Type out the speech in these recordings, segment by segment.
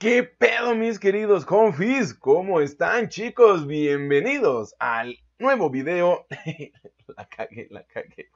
¿Qué pedo mis queridos confis? ¿Cómo están chicos? Bienvenidos al nuevo video. la cagué, la cagué.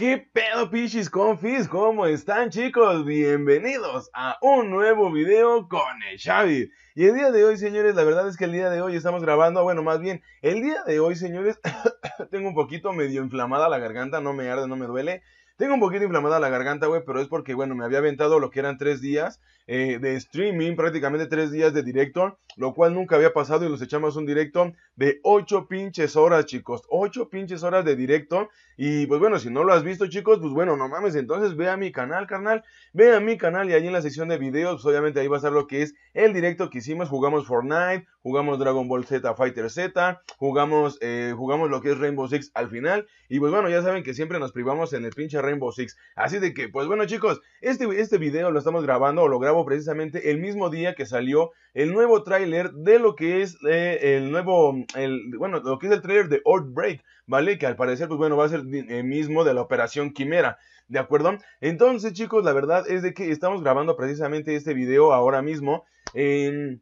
¿Qué pedo pichis confis? ¿Cómo están chicos? Bienvenidos a un nuevo video con el Xavi Y el día de hoy señores, la verdad es que el día de hoy estamos grabando Bueno, más bien, el día de hoy señores Tengo un poquito medio inflamada la garganta, no me arde, no me duele tengo un poquito inflamada la garganta, güey, pero es porque, bueno, me había aventado lo que eran tres días eh, de streaming, prácticamente tres días de directo, lo cual nunca había pasado y nos echamos un directo de ocho pinches horas, chicos, ocho pinches horas de directo. Y pues bueno, si no lo has visto, chicos, pues bueno, no mames, entonces ve a mi canal, carnal, ve a mi canal y ahí en la sección de videos, pues, obviamente ahí va a estar lo que es el directo que hicimos, jugamos Fortnite, jugamos Dragon Ball Z Fighter Z, jugamos, eh, jugamos lo que es Rainbow Six al final. Y pues bueno, ya saben que siempre nos privamos en el pinche Rainbow Six. Así de que, pues bueno, chicos, este, este video lo estamos grabando o lo grabo precisamente el mismo día que salió el nuevo tráiler de lo que es eh, el nuevo, el, bueno, lo que es el tráiler de Break, ¿vale? Que al parecer, pues bueno, va a ser el eh, mismo de la Operación Quimera. ¿De acuerdo? Entonces, chicos, la verdad es de que estamos grabando precisamente este video ahora mismo. Em,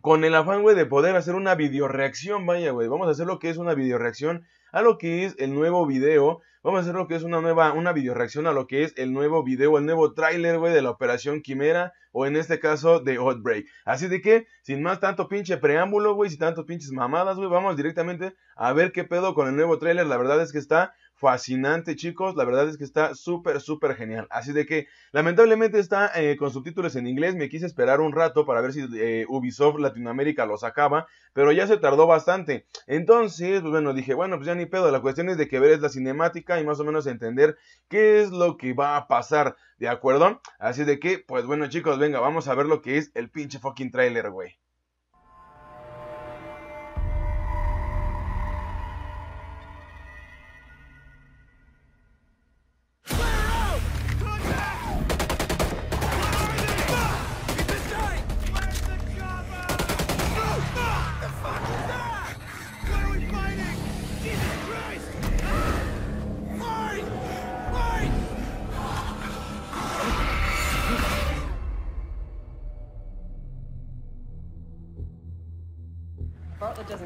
con el afán, güey, de poder hacer una videoreacción, vaya, güey. Vamos a hacer lo que es una videoreacción a lo que es el nuevo video Vamos a hacer lo que es una nueva, una video reacción a lo que es el nuevo video, el nuevo tráiler, güey, de la Operación Quimera, o en este caso de Outbreak. Así de que, sin más tanto pinche preámbulo, güey, sin tanto pinches mamadas, güey, vamos directamente a ver qué pedo con el nuevo tráiler. La verdad es que está fascinante, chicos. La verdad es que está súper, súper genial. Así de que, lamentablemente está eh, con subtítulos en inglés. Me quise esperar un rato para ver si eh, Ubisoft Latinoamérica lo sacaba, pero ya se tardó bastante. Entonces, pues bueno, dije, bueno, pues ya ni pedo. La cuestión es de que ver es la cinemática y más o menos entender qué es lo que va a pasar, ¿de acuerdo? Así de que, pues bueno, chicos, venga, vamos a ver lo que es el pinche fucking trailer, güey.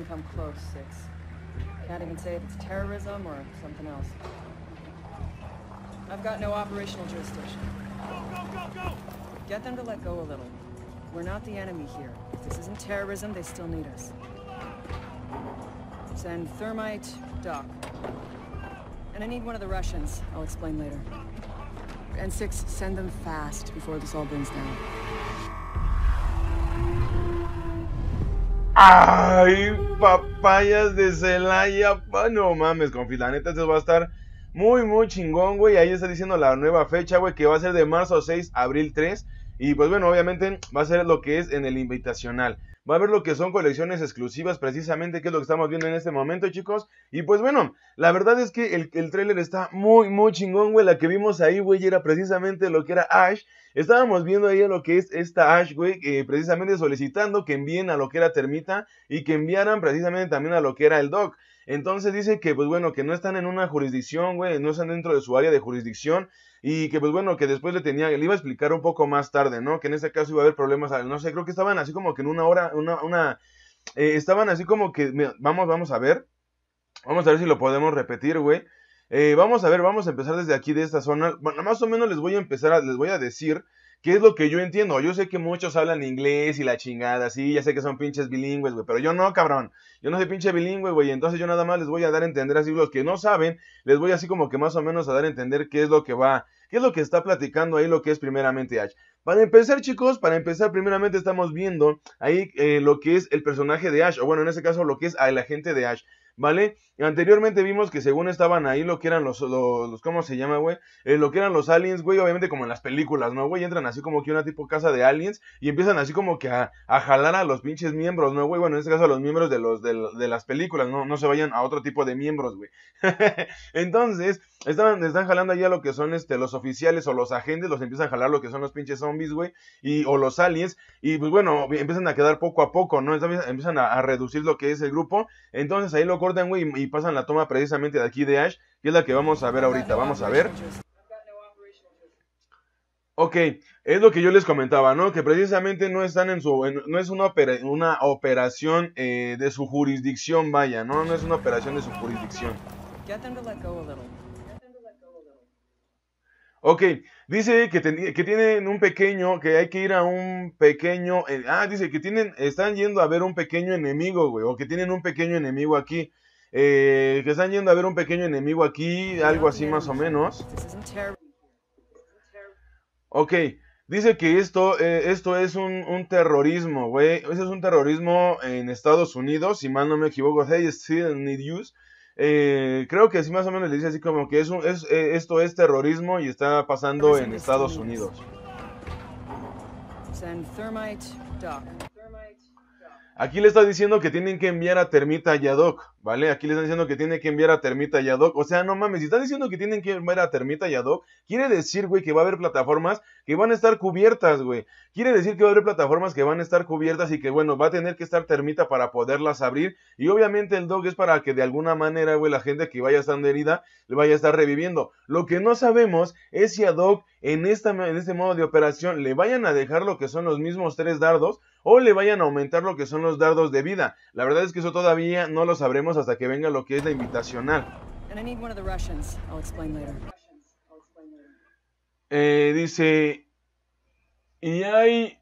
come close, Six. Can't even say if it's terrorism or something else. I've got no operational jurisdiction. Go, go, go, go! Get them to let go a little. We're not the enemy here. If this isn't terrorism, they still need us. Send Thermite, Doc. And I need one of the Russians. I'll explain later. And six, send them fast before this all burns down. Ay, papayas de Celaya. No mames, con la neta, va a estar muy, muy chingón, güey. Ahí está diciendo la nueva fecha, güey, que va a ser de marzo 6 abril 3. Y pues bueno, obviamente va a ser lo que es en el invitacional. Va a ver lo que son colecciones exclusivas, precisamente, que es lo que estamos viendo en este momento, chicos. Y pues bueno, la verdad es que el, el tráiler está muy, muy chingón, güey. La que vimos ahí, güey, era precisamente lo que era Ash. Estábamos viendo ahí lo que es esta Ash güey, eh, precisamente solicitando que envíen a lo que era Termita y que enviaran precisamente también a lo que era el Doc. Entonces dice que, pues bueno, que no están en una jurisdicción, güey, no están dentro de su área de jurisdicción. Y que, pues bueno, que después le tenía, le iba a explicar un poco más tarde, ¿no? Que en este caso iba a haber problemas, no sé, creo que estaban así como que en una hora, una, una eh, estaban así como que, vamos, vamos a ver. Vamos a ver si lo podemos repetir, güey. Eh, vamos a ver, vamos a empezar desde aquí, de esta zona. Bueno, más o menos les voy a empezar, a, les voy a decir qué es lo que yo entiendo. Yo sé que muchos hablan inglés y la chingada, sí, ya sé que son pinches bilingües, güey, pero yo no, cabrón. Yo no soy pinche bilingüe, güey, entonces yo nada más les voy a dar a entender así, los que no saben, les voy así como que más o menos a dar a entender qué es lo que va, qué es lo que está platicando ahí, lo que es primeramente Ash Para empezar, chicos, para empezar, primeramente estamos viendo ahí eh, lo que es el personaje de Ash, o bueno, en este caso, lo que es el agente de Ash. ¿vale? Anteriormente vimos que según estaban ahí lo que eran los, los, ¿cómo se llama, güey? Eh, lo que eran los aliens, güey, obviamente como en las películas, ¿no, güey? Entran así como que una tipo casa de aliens y empiezan así como que a, jalar a los pinches miembros, ¿no, güey? Bueno, en este caso a los miembros de, los, de, las películas, ¿no? No se vayan a otro tipo de miembros, güey. Entonces, están, están jalando allá lo que son este, los oficiales o los agentes, los empiezan a jalar lo que son los pinches zombies, güey, y, o los aliens, y pues bueno, empiezan a quedar poco a poco, ¿no? Empiezan a, reducir lo que es el grupo, entonces ahí lo y pasan la toma precisamente de aquí de Ash, que es la que vamos a ver ahorita. Vamos a ver. Ok, es lo que yo les comentaba, ¿no? Que precisamente no están en su. no es una, una operación eh, de su jurisdicción, vaya, ¿no? No es una operación de su jurisdicción. Ok, dice que, tienen un pequeño, que hay que ir a un pequeño. ah, dice que tienen, están yendo a ver un pequeño enemigo, güey, o que tienen un pequeño enemigo aquí. Eh, que están yendo a ver un pequeño enemigo aquí, algo así más o menos. Ok, dice que esto, eh, esto es un, terrorismo, güey. Ese es un terrorismo en Estados Unidos, si mal no me equivoco. it's still need eh, creo que así más o menos le dice así como que es, es eh, esto es terrorismo y está pasando en Estados Unidos. Aquí le está diciendo que tienen que enviar a Termita y a Doc. ¿Vale? Aquí le están diciendo que tiene que enviar a Termita y a Doc. O sea, no mames, si están diciendo que tienen que enviar a Termita y a Doc, quiere decir, güey, que va a haber plataformas que van a estar cubiertas, güey. Quiere decir que va a haber plataformas que van a estar cubiertas y que, bueno, va a tener que estar Termita para poderlas abrir. Y obviamente el Doc es para que de alguna manera, güey, la gente que vaya estando herida le vaya a estar reviviendo. Lo que no sabemos es si a Doc en, esta, en este modo de operación le vayan a dejar lo que son los mismos tres dardos o le vayan a aumentar lo que son los dardos de vida. La verdad es que eso todavía no lo sabremos hasta que venga lo que es la invitacional. Eh, dice, y hay,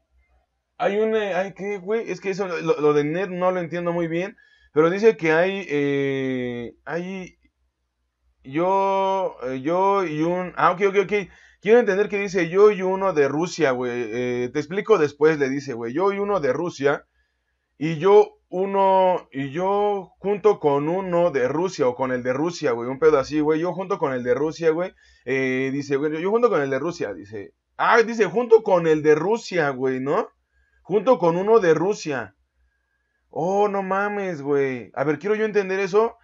hay un hay que, güey, es que eso, lo, de Ned no lo entiendo muy bien, pero dice que hay, eh, hay, yo, eh, yo y un, ah, ok, ok, ok, quiero entender que dice yo y uno de Rusia, güey, eh, te explico después, le dice, güey, yo y uno de Rusia, y yo, uno, y yo junto con uno de Rusia o con el de Rusia, güey, un pedo así, güey, yo junto con el de Rusia, güey, eh, dice, güey, yo junto con el de Rusia, dice, ah, dice, junto con el de Rusia, güey, ¿no? Junto con uno de Rusia. Oh, no mames, güey. A ver, quiero yo entender eso.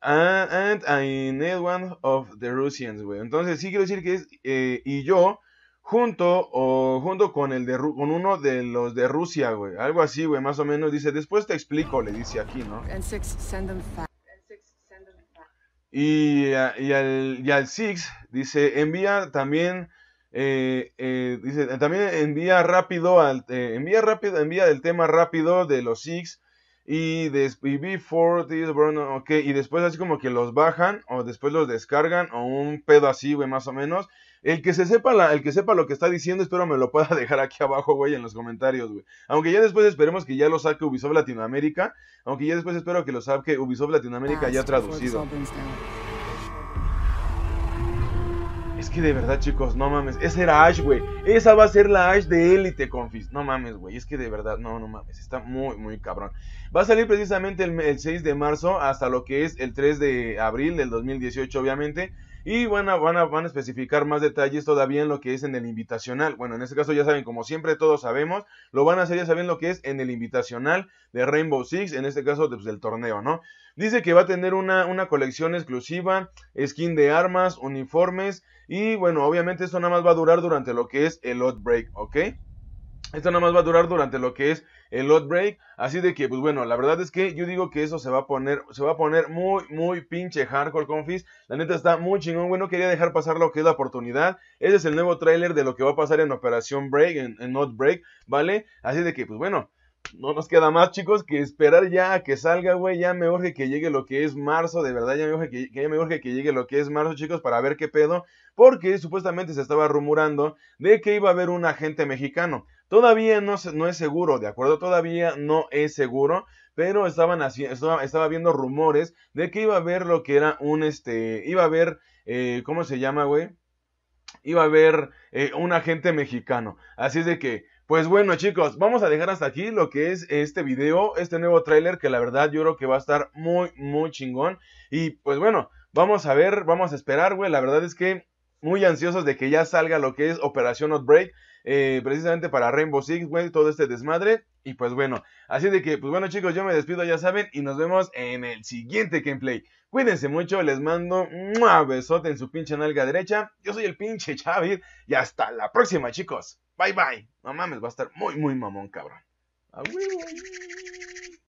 Ah, and, I need one of the Russians, güey. Entonces, sí quiero decir que es, eh, y yo junto o junto con el de con uno de los de Rusia, güey, algo así, güey, más o menos dice, "Después te explico", le dice aquí, ¿no? Y, y, al, y Six dice, "Envía también eh, eh, dice, también envía rápido al eh, envía rápido, envía el tema rápido de los Six y, Y después así como que los bajan o después los descargan o un pedo así, güey, más o menos. El que se sepa la, el que sepa lo que está diciendo, espero me lo pueda dejar aquí abajo, güey, en los comentarios, güey. Aunque ya después esperemos que ya lo saque Ubisoft Latinoamérica, aunque ya después espero que lo saque Ubisoft Latinoamérica ah, ya traducido. Es que de verdad, chicos, no mames. Esa era Ash, güey. Esa va a ser la Ash de élite, confis. No mames, güey. Es que de verdad, no, no mames. Está muy, muy cabrón. Va a salir precisamente el 6 de marzo hasta lo que es el 3 de abril del 2018, obviamente. Y van a, van, a, especificar más detalles todavía en lo que es en el invitacional. Bueno, en este caso ya saben, como siempre todos sabemos, lo van a hacer ya saben lo que es en el invitacional de Rainbow Six, en este caso pues, del torneo, ¿no? Dice que va a tener una, una, colección exclusiva, skin de armas, uniformes y bueno, obviamente esto nada más va a durar durante lo que es el Outbreak, ¿ok? Esto nada más va a durar durante lo que es el lot break. Así de que, pues bueno, la verdad es que yo digo que eso se va a poner, se va a poner muy, muy pinche hardcore, confis. La neta está muy chingón, güey. No quería dejar pasar lo que es la oportunidad. Ese es el nuevo tráiler de lo que va a pasar en Operación Break, en, Break, ¿vale? Así de que, pues bueno, no nos queda más, chicos, que esperar ya a que salga, güey. Ya me urge que llegue lo que es marzo, de verdad, ya me, urge que, ya me urge que llegue lo que es marzo, chicos, para ver qué pedo. Porque supuestamente se estaba rumorando de que iba a haber un agente mexicano. Todavía no, es seguro, ¿de acuerdo? Todavía no es seguro, pero estaban haciendo, estaba, viendo rumores de que iba a haber lo que era un, este, iba a haber, eh, ¿cómo se llama, güey? Iba a haber eh, un agente mexicano. Así es de que, pues bueno chicos, vamos a dejar hasta aquí lo que es este video, este nuevo tráiler que la verdad yo creo que va a estar muy, muy chingón. Y pues bueno, vamos a ver, vamos a esperar, güey. La verdad es que muy ansiosos de que ya salga lo que es Operación Outbreak. Eh, precisamente para Rainbow Six, todo este desmadre. Y pues bueno, así de que, pues bueno chicos, yo me despido, ya saben, y nos vemos en el siguiente gameplay. Cuídense mucho, les mando un besote en su pinche nalga derecha. Yo soy el pinche Xavi y hasta la próxima chicos. Bye bye. mamá me va a estar muy, muy mamón, cabrón.